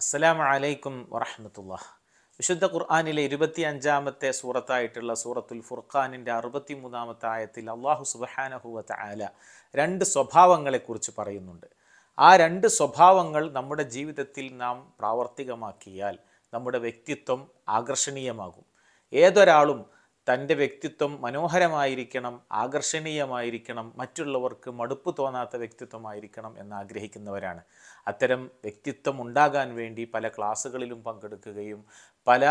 അസ്സലാമു അലൈക്കും വറഹമത്തുള്ള വിശുദ്ധ ഖുർആാനിലെ ഇരുപത്തി അഞ്ചാമത്തെ സൂറത്തായിട്ടുള്ള സൂറത്തുൽ ഫുർഖാനിൻ്റെ അറുപത്തി മൂന്നാമത്തെ ആയത്തിൽ അള്ളാഹു സുബഹാനഹുവത്ത് ആല രണ്ട് സ്വഭാവങ്ങളെക്കുറിച്ച് പറയുന്നുണ്ട് ആ രണ്ട് സ്വഭാവങ്ങൾ നമ്മുടെ ജീവിതത്തിൽ നാം പ്രാവർത്തികമാക്കിയാൽ നമ്മുടെ വ്യക്തിത്വം ആകർഷണീയമാകും ഏതൊരാളും തൻ്റെ വ്യക്തിത്വം മനോഹരമായിരിക്കണം ആകർഷണീയമായിരിക്കണം മറ്റുള്ളവർക്ക് മടുപ്പ് തോന്നാത്ത വ്യക്തിത്വമായിരിക്കണം എന്ന് ആഗ്രഹിക്കുന്നവരാണ് അത്തരം വ്യക്തിത്വം ഉണ്ടാകാൻ വേണ്ടി പല ക്ലാസ്സുകളിലും പങ്കെടുക്കുകയും പല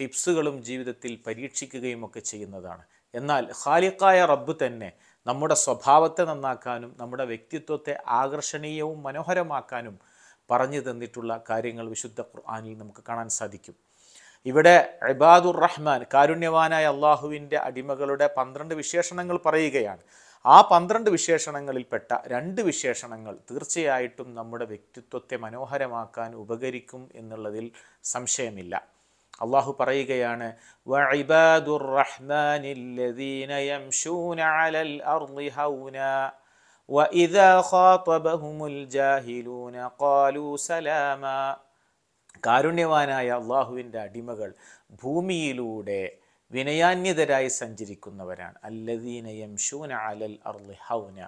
ടിപ്സുകളും ജീവിതത്തിൽ പരീക്ഷിക്കുകയും ഒക്കെ ചെയ്യുന്നതാണ് എന്നാൽ ഖാലിഖായ റബ്ബ് തന്നെ നമ്മുടെ സ്വഭാവത്തെ നന്നാക്കാനും നമ്മുടെ വ്യക്തിത്വത്തെ ആകർഷണീയവും മനോഹരമാക്കാനും പറഞ്ഞു തന്നിട്ടുള്ള കാര്യങ്ങൾ വിശുദ്ധ ഖുർആാനിൽ നമുക്ക് കാണാൻ സാധിക്കും ഇവിടെ ഇബാദുർ റഹ്മാൻ കാരുണ്യവാനായ അള്ളാഹുവിൻ്റെ അടിമകളുടെ പന്ത്രണ്ട് വിശേഷണങ്ങൾ പറയുകയാണ് ആ പന്ത്രണ്ട് വിശേഷണങ്ങളിൽപ്പെട്ട രണ്ട് വിശേഷണങ്ങൾ തീർച്ചയായിട്ടും നമ്മുടെ വ്യക്തിത്വത്തെ മനോഹരമാക്കാൻ ഉപകരിക്കും എന്നുള്ളതിൽ സംശയമില്ല അള്ളാഹു പറയുകയാണ് وإذا ഖാതബഹുമുൽ ജാഹിലൂന ഖാലൂ سلاما കാരുണ്യവാനായ അള്ളാഹുവിൻ്റെ അടിമകൾ ഭൂമിയിലൂടെ വിനയാന്യതരായി സഞ്ചരിക്കുന്നവരാണ് അല്ലദീന യംഷൂന അലൽ അർലി ഹൗന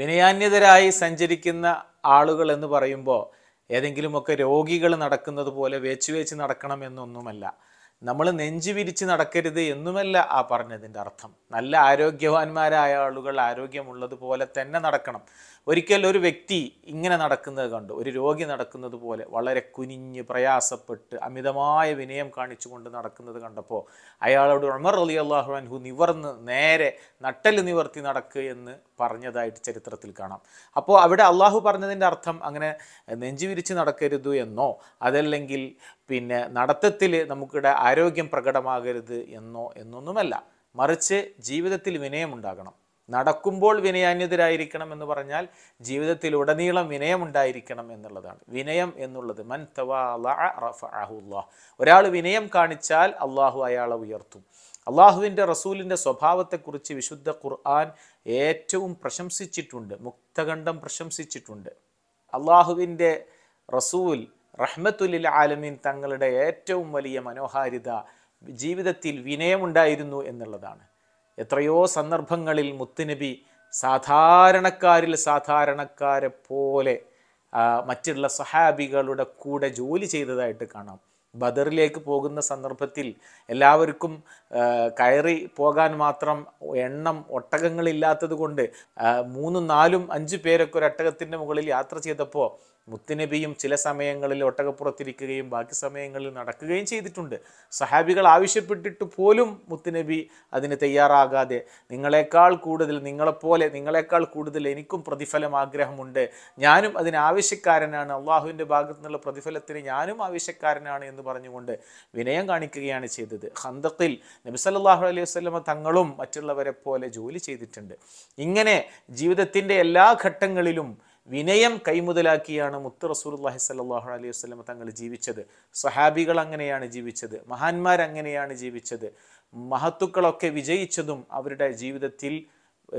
വിനയാന്യതരായി സഞ്ചരിക്കുന്ന ആളുകൾ എന്ന് പറയുമ്പോൾ ഏതെങ്കിലുമൊക്കെ രോഗികൾ നടക്കുന്നത് പോലെ വേച്ച് വേച്ച് നടക്കണമെന്നൊന്നുമല്ല നമ്മൾ നെഞ്ചു വിരിച്ച് നടക്കരുത് എന്നുമല്ല ആ പറഞ്ഞതിൻ്റെ അർത്ഥം നല്ല ആരോഗ്യവാന്മാരായ ആളുകൾ ആരോഗ്യമുള്ളതുപോലെ തന്നെ നടക്കണം ഒരിക്കൽ ഒരു വ്യക്തി ഇങ്ങനെ നടക്കുന്നത് കണ്ടു ഒരു രോഗി നടക്കുന്നത് പോലെ വളരെ കുനിഞ്ഞ് പ്രയാസപ്പെട്ട് അമിതമായ വിനയം കാണിച്ചുകൊണ്ട് നടക്കുന്നത് കണ്ടപ്പോൾ അയാളോട് ഉമർ അലി അള്ളാഹു അൻഹു നിവർന്ന് നേരെ നട്ടൽ നിവർത്തി നടക്കുക എന്ന് പറഞ്ഞതായിട്ട് ചരിത്രത്തിൽ കാണാം അപ്പോൾ അവിടെ അള്ളാഹു പറഞ്ഞതിൻ്റെ അർത്ഥം അങ്ങനെ നെഞ്ചു വിരിച്ച് നടക്കരുത് എന്നോ അതല്ലെങ്കിൽ പിന്നെ നടത്തത്തിൽ നമുക്കിടെ ആരോഗ്യം പ്രകടമാകരുത് എന്നോ എന്നൊന്നുമല്ല മറിച്ച് ജീവിതത്തിൽ വിനയമുണ്ടാകണം നടക്കുമ്പോൾ വിനയാന്യതരായിരിക്കണം എന്ന് പറഞ്ഞാൽ ജീവിതത്തിൽ ഉടനീളം വിനയമുണ്ടായിരിക്കണം എന്നുള്ളതാണ് വിനയം എന്നുള്ളത് മൻ തവാഹുല്ലാ ഒരാൾ വിനയം കാണിച്ചാൽ അള്ളാഹു അയാളെ ഉയർത്തും അള്ളാഹുവിൻ്റെ റസൂലിൻ്റെ സ്വഭാവത്തെക്കുറിച്ച് വിശുദ്ധ ഖുർആൻ ഏറ്റവും പ്രശംസിച്ചിട്ടുണ്ട് മുക്തകണ്ഠം പ്രശംസിച്ചിട്ടുണ്ട് അള്ളാഹുവിൻ്റെ റസൂൽ റഹ്മത്തുലിൽ ആലമീൻ തങ്ങളുടെ ഏറ്റവും വലിയ മനോഹാരിത ജീവിതത്തിൽ വിനയമുണ്ടായിരുന്നു എന്നുള്ളതാണ് എത്രയോ സന്ദർഭങ്ങളിൽ മുത്തുനബി സാധാരണക്കാരിൽ സാധാരണക്കാരെ പോലെ മറ്റുള്ള സഹാബികളുടെ കൂടെ ജോലി ചെയ്തതായിട്ട് കാണാം ബദറിലേക്ക് പോകുന്ന സന്ദർഭത്തിൽ എല്ലാവർക്കും കയറി പോകാൻ മാത്രം എണ്ണം ഒട്ടകങ്ങളില്ലാത്തത് കൊണ്ട് മൂന്നും നാലും അഞ്ച് പേരൊക്കെ ഒരു ഒട്ടകത്തിൻ്റെ മുകളിൽ യാത്ര ചെയ്തപ്പോൾ മുത്തുനബിയും ചില സമയങ്ങളിൽ ഒട്ടകപ്പുറത്തിരിക്കുകയും ബാക്കി സമയങ്ങളിൽ നടക്കുകയും ചെയ്തിട്ടുണ്ട് സഹാബികൾ ആവശ്യപ്പെട്ടിട്ട് പോലും മുത്തുനബി അതിന് തയ്യാറാകാതെ നിങ്ങളെക്കാൾ കൂടുതൽ നിങ്ങളെപ്പോലെ നിങ്ങളെക്കാൾ കൂടുതൽ എനിക്കും പ്രതിഫലം ആഗ്രഹമുണ്ട് ഞാനും അതിന് ആവശ്യക്കാരനാണ് അള്ളാഹുവിൻ്റെ ഭാഗത്തു നിന്നുള്ള പ്രതിഫലത്തിന് ഞാനും ആവശ്യക്കാരനാണ് എന്ന് പറഞ്ഞുകൊണ്ട് വിനയം കാണിക്കുകയാണ് ചെയ്തത് ഹന്തത്തിൽ നബിസല്ലാഹു അലൈഹി വസ്ലമ തങ്ങളും മറ്റുള്ളവരെ പോലെ ജോലി ചെയ്തിട്ടുണ്ട് ഇങ്ങനെ ജീവിതത്തിൻ്റെ എല്ലാ ഘട്ടങ്ങളിലും വിനയം കൈമുതലാക്കിയാണ് മുത്ത് റസൂൽഹി സല്ലാഹു അലൈഹി വസ്ലം തങ്ങൾ ജീവിച്ചത് സഹാബികൾ അങ്ങനെയാണ് ജീവിച്ചത് മഹാന്മാരങ്ങനെയാണ് ജീവിച്ചത് മഹത്തുക്കളൊക്കെ വിജയിച്ചതും അവരുടെ ജീവിതത്തിൽ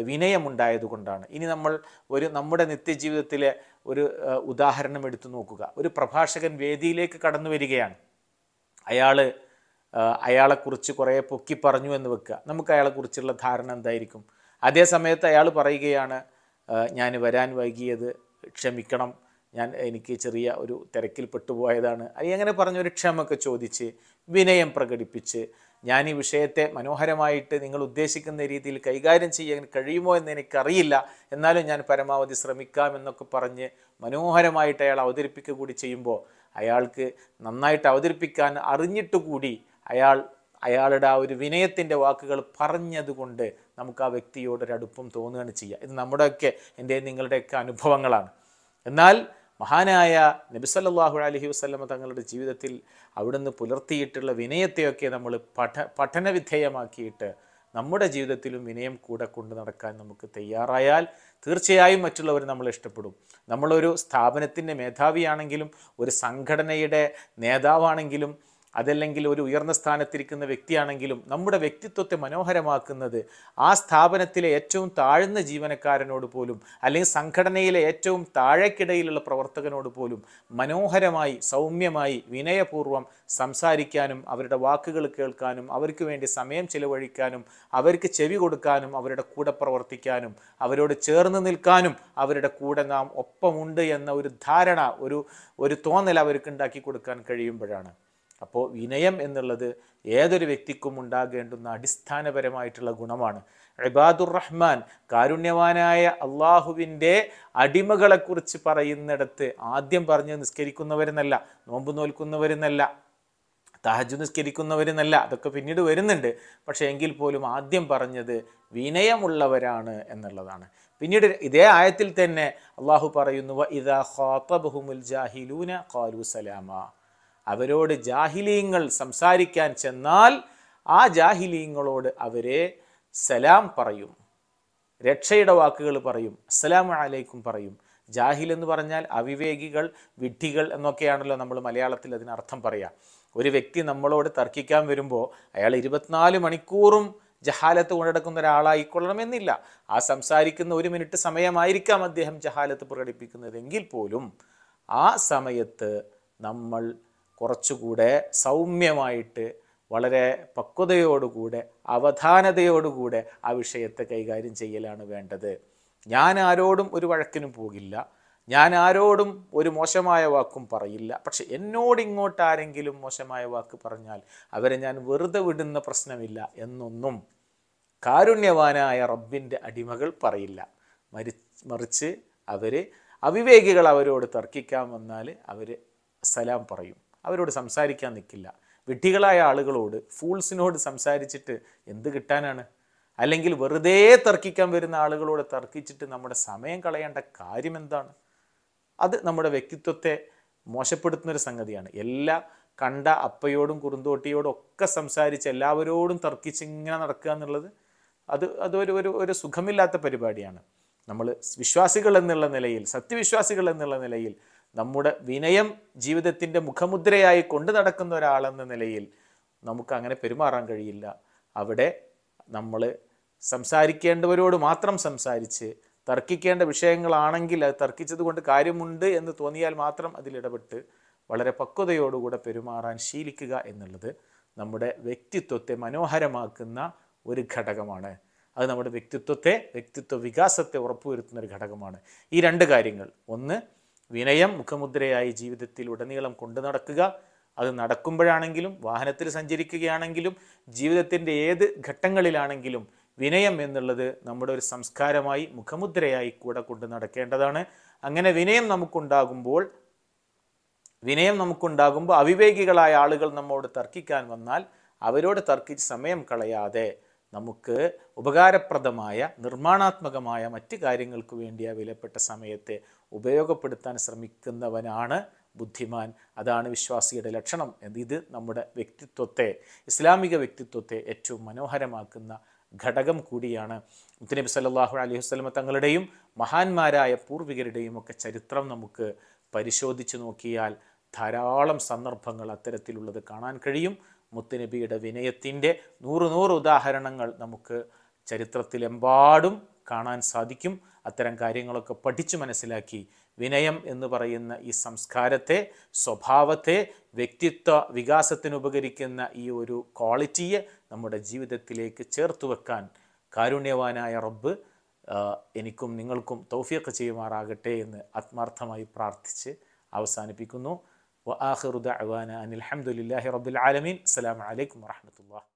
വിനയമുണ്ടായതുകൊണ്ടാണ് ഇനി നമ്മൾ ഒരു നമ്മുടെ നിത്യജീവിതത്തിലെ ഒരു ഉദാഹരണം എടുത്തു നോക്കുക ഒരു പ്രഭാഷകൻ വേദിയിലേക്ക് കടന്നു വരികയാണ് അയാൾ അയാളെക്കുറിച്ച് കുറേ പൊക്കി പറഞ്ഞു എന്ന് വെക്കുക നമുക്ക് അയാളെക്കുറിച്ചുള്ള ധാരണ എന്തായിരിക്കും അതേ സമയത്ത് അയാൾ പറയുകയാണ് ഞാൻ വരാൻ വൈകിയത് ക്ഷമിക്കണം ഞാൻ എനിക്ക് ചെറിയ ഒരു തിരക്കിൽ പെട്ടുപോയതാണ് അല്ലെങ്കിൽ അങ്ങനെ പറഞ്ഞൊരു ക്ഷമൊക്കെ ചോദിച്ച് വിനയം പ്രകടിപ്പിച്ച് ഞാൻ ഈ വിഷയത്തെ മനോഹരമായിട്ട് നിങ്ങൾ ഉദ്ദേശിക്കുന്ന രീതിയിൽ കൈകാര്യം ചെയ്യാൻ കഴിയുമോ എന്ന് എനിക്കറിയില്ല എന്നാലും ഞാൻ പരമാവധി ശ്രമിക്കാം എന്നൊക്കെ പറഞ്ഞ് മനോഹരമായിട്ട് അയാൾ അവതരിപ്പിക്കുക കൂടി ചെയ്യുമ്പോൾ അയാൾക്ക് നന്നായിട്ട് അവതരിപ്പിക്കാൻ അറിഞ്ഞിട്ട് കൂടി അയാൾ അയാളുടെ ആ ഒരു വിനയത്തിൻ്റെ വാക്കുകൾ പറഞ്ഞതുകൊണ്ട് നമുക്ക് ആ വ്യക്തിയോടൊരടുപ്പം തോന്നുകയാണ് ചെയ്യുക ഇത് നമ്മുടെയൊക്കെ എൻ്റെ നിങ്ങളുടെയൊക്കെ അനുഭവങ്ങളാണ് എന്നാൽ മഹാനായ നബിസല്ലാഹു അലഹി വസ്ലമ തങ്ങളുടെ ജീവിതത്തിൽ അവിടുന്ന് പുലർത്തിയിട്ടുള്ള വിനയത്തെയൊക്കെ നമ്മൾ പഠ പഠനവിധേയമാക്കിയിട്ട് നമ്മുടെ ജീവിതത്തിലും വിനയം കൂടെ കൊണ്ട് നടക്കാൻ നമുക്ക് തയ്യാറായാൽ തീർച്ചയായും മറ്റുള്ളവർ നമ്മൾ ഇഷ്ടപ്പെടും നമ്മളൊരു സ്ഥാപനത്തിൻ്റെ മേധാവിയാണെങ്കിലും ഒരു സംഘടനയുടെ നേതാവാണെങ്കിലും അതല്ലെങ്കിൽ ഒരു ഉയർന്ന സ്ഥാനത്തിരിക്കുന്ന വ്യക്തിയാണെങ്കിലും നമ്മുടെ വ്യക്തിത്വത്തെ മനോഹരമാക്കുന്നത് ആ സ്ഥാപനത്തിലെ ഏറ്റവും താഴ്ന്ന ജീവനക്കാരനോട് പോലും അല്ലെങ്കിൽ സംഘടനയിലെ ഏറ്റവും താഴേക്കിടയിലുള്ള പ്രവർത്തകനോട് പോലും മനോഹരമായി സൗമ്യമായി വിനയപൂർവ്വം സംസാരിക്കാനും അവരുടെ വാക്കുകൾ കേൾക്കാനും അവർക്ക് വേണ്ടി സമയം ചിലവഴിക്കാനും അവർക്ക് ചെവി കൊടുക്കാനും അവരുടെ കൂടെ പ്രവർത്തിക്കാനും അവരോട് ചേർന്ന് നിൽക്കാനും അവരുടെ കൂടെ നാം ഒപ്പമുണ്ട് എന്ന ഒരു ധാരണ ഒരു ഒരു തോന്നൽ അവർക്ക് ഉണ്ടാക്കി കൊടുക്കാൻ കഴിയുമ്പോഴാണ് അപ്പോൾ വിനയം എന്നുള്ളത് ഏതൊരു വ്യക്തിക്കും ഉണ്ടാകേണ്ടുന്ന അടിസ്ഥാനപരമായിട്ടുള്ള ഗുണമാണ് ഇബാദുർ റഹ്മാൻ കാരുണ്യവാനായ അള്ളാഹുവിൻ്റെ അടിമകളെക്കുറിച്ച് പറയുന്നിടത്ത് ആദ്യം പറഞ്ഞ് നിസ്കരിക്കുന്നവരെന്നല്ല നോമ്പ് നോൽക്കുന്നവരെന്നല്ല തഹജു നിസ്കരിക്കുന്നവരെന്നല്ല അതൊക്കെ പിന്നീട് വരുന്നുണ്ട് പക്ഷേ എങ്കിൽ പോലും ആദ്യം പറഞ്ഞത് വിനയമുള്ളവരാണ് എന്നുള്ളതാണ് പിന്നീട് ഇതേ ആയത്തിൽ തന്നെ അള്ളാഹു പറയുന്നു ഇതാ ഖാത്തബഹുമുൽ ജാഹിലൂന ഖാലു സലാമ അവരോട് ജാഹിലീങ്ങൾ സംസാരിക്കാൻ ചെന്നാൽ ആ ജാഹിലീങ്ങളോട് അവരെ സലാം പറയും രക്ഷയുടെ വാക്കുകൾ പറയും അസ്സലാമു അലൈക്കും പറയും ജാഹിൽ എന്ന് പറഞ്ഞാൽ അവിവേകികൾ വിഡ്ഢികൾ എന്നൊക്കെയാണല്ലോ നമ്മൾ മലയാളത്തിൽ അതിനർത്ഥം പറയാം ഒരു വ്യക്തി നമ്മളോട് തർക്കിക്കാൻ വരുമ്പോൾ അയാൾ ഇരുപത്തിനാല് മണിക്കൂറും ജഹാലത്ത് കൊണ്ടെടുക്കുന്ന ഒരാളായിക്കൊള്ളണമെന്നില്ല ആ സംസാരിക്കുന്ന ഒരു മിനിറ്റ് സമയമായിരിക്കാം അദ്ദേഹം ജഹാലത്ത് പ്രകടിപ്പിക്കുന്നതെങ്കിൽ പോലും ആ സമയത്ത് നമ്മൾ കുറച്ചുകൂടെ സൗമ്യമായിട്ട് വളരെ പക്വതയോടുകൂടെ അവധാനതയോടുകൂടെ ആ വിഷയത്തെ കൈകാര്യം ചെയ്യലാണ് വേണ്ടത് ഞാൻ ആരോടും ഒരു വഴക്കിനും പോകില്ല ഞാൻ ആരോടും ഒരു മോശമായ വാക്കും പറയില്ല പക്ഷെ എന്നോട് ഇങ്ങോട്ട് ആരെങ്കിലും മോശമായ വാക്ക് പറഞ്ഞാൽ അവരെ ഞാൻ വെറുതെ വിടുന്ന പ്രശ്നമില്ല എന്നൊന്നും കാരുണ്യവാനായ റബ്ബിൻ്റെ അടിമകൾ പറയില്ല മരി മറിച്ച് അവർ അവിവേകികൾ അവരോട് തർക്കിക്കാൻ വന്നാൽ അവർ സലാം പറയും അവരോട് സംസാരിക്കാൻ നിൽക്കില്ല വിഡ്ഢികളായ ആളുകളോട് ഫൂൾസിനോട് സംസാരിച്ചിട്ട് എന്ത് കിട്ടാനാണ് അല്ലെങ്കിൽ വെറുതെ തർക്കിക്കാൻ വരുന്ന ആളുകളോട് തർക്കിച്ചിട്ട് നമ്മുടെ സമയം കളയേണ്ട കാര്യം എന്താണ് അത് നമ്മുടെ വ്യക്തിത്വത്തെ മോശപ്പെടുത്തുന്നൊരു സംഗതിയാണ് എല്ലാ കണ്ട അപ്പയോടും കുറുന്തോട്ടിയോടും ഒക്കെ സംസാരിച്ച് എല്ലാവരോടും തർക്കിച്ചിങ്ങനെ നടക്കുക എന്നുള്ളത് അത് അതൊരു ഒരു ഒരു സുഖമില്ലാത്ത പരിപാടിയാണ് നമ്മൾ വിശ്വാസികൾ എന്നുള്ള നിലയിൽ സത്യവിശ്വാസികൾ എന്നുള്ള നിലയിൽ നമ്മുടെ വിനയം ജീവിതത്തിൻ്റെ മുഖമുദ്രയായി കൊണ്ടു നടക്കുന്ന ഒരാളെന്ന നിലയിൽ നമുക്ക് അങ്ങനെ പെരുമാറാൻ കഴിയില്ല അവിടെ നമ്മൾ സംസാരിക്കേണ്ടവരോട് മാത്രം സംസാരിച്ച് തർക്കിക്കേണ്ട വിഷയങ്ങളാണെങ്കിൽ അത് തർക്കിച്ചത് കൊണ്ട് കാര്യമുണ്ട് എന്ന് തോന്നിയാൽ മാത്രം അതിലിടപെട്ട് വളരെ പക്വതയോടുകൂടെ പെരുമാറാൻ ശീലിക്കുക എന്നുള്ളത് നമ്മുടെ വ്യക്തിത്വത്തെ മനോഹരമാക്കുന്ന ഒരു ഘടകമാണ് അത് നമ്മുടെ വ്യക്തിത്വത്തെ വ്യക്തിത്വ വികാസത്തെ ഉറപ്പുവരുത്തുന്ന ഒരു ഘടകമാണ് ഈ രണ്ട് കാര്യങ്ങൾ ഒന്ന് വിനയം മുഖമുദ്രയായി ജീവിതത്തിൽ ഉടനീളം കൊണ്ടു നടക്കുക അത് നടക്കുമ്പോഴാണെങ്കിലും വാഹനത്തിൽ സഞ്ചരിക്കുകയാണെങ്കിലും ജീവിതത്തിൻ്റെ ഏത് ഘട്ടങ്ങളിലാണെങ്കിലും വിനയം എന്നുള്ളത് നമ്മുടെ ഒരു സംസ്കാരമായി മുഖമുദ്രയായി കൂടെ കൊണ്ട് നടക്കേണ്ടതാണ് അങ്ങനെ വിനയം നമുക്കുണ്ടാകുമ്പോൾ വിനയം നമുക്കുണ്ടാകുമ്പോൾ അവിവേകികളായ ആളുകൾ നമ്മോട് തർക്കിക്കാൻ വന്നാൽ അവരോട് തർക്കിച്ച് സമയം കളയാതെ നമുക്ക് ഉപകാരപ്രദമായ നിർമ്മാണാത്മകമായ മറ്റ് കാര്യങ്ങൾക്ക് വേണ്ടി വിലപ്പെട്ട സമയത്തെ ഉപയോഗപ്പെടുത്താൻ ശ്രമിക്കുന്നവനാണ് ബുദ്ധിമാൻ അതാണ് വിശ്വാസിയുടെ ലക്ഷണം ഇത് നമ്മുടെ വ്യക്തിത്വത്തെ ഇസ്ലാമിക വ്യക്തിത്വത്തെ ഏറ്റവും മനോഹരമാക്കുന്ന ഘടകം കൂടിയാണ് മുത്തനബി സല്ലാഹു അലൈഹി വസ്ലമ തങ്ങളുടെയും മഹാന്മാരായ പൂർവികരുടെയും ഒക്കെ ചരിത്രം നമുക്ക് പരിശോധിച്ച് നോക്കിയാൽ ധാരാളം സന്ദർഭങ്ങൾ അത്തരത്തിലുള്ളത് കാണാൻ കഴിയും മുത്തനബിയുടെ വിനയത്തിൻ്റെ നൂറ് നൂറ് ഉദാഹരണങ്ങൾ നമുക്ക് ചരിത്രത്തിലെമ്പാടും കാണാൻ സാധിക്കും അത്തരം കാര്യങ്ങളൊക്കെ പഠിച്ചു മനസ്സിലാക്കി വിനയം എന്ന് പറയുന്ന ഈ സംസ്കാരത്തെ സ്വഭാവത്തെ വ്യക്തിത്വ വികാസത്തിനുപകരിക്കുന്ന ഈ ഒരു ക്വാളിറ്റിയെ നമ്മുടെ ജീവിതത്തിലേക്ക് ചേർത്ത് വെക്കാൻ കാരുണ്യവാനായ റബ്ബ് എനിക്കും നിങ്ങൾക്കും തൗഫീഖ് ചെയ്യുമാറാകട്ടെ എന്ന് ആത്മാർത്ഥമായി പ്രാർത്ഥിച്ച് അവസാനിപ്പിക്കുന്നു വ ആഹ്റുദ അവാന അനിൽ അഹമ്മദില്ലാഹി റബ്ബുൽ ആലമീൻ അസ്സലാമലൈക്കും വാഹമത്തല്ലാ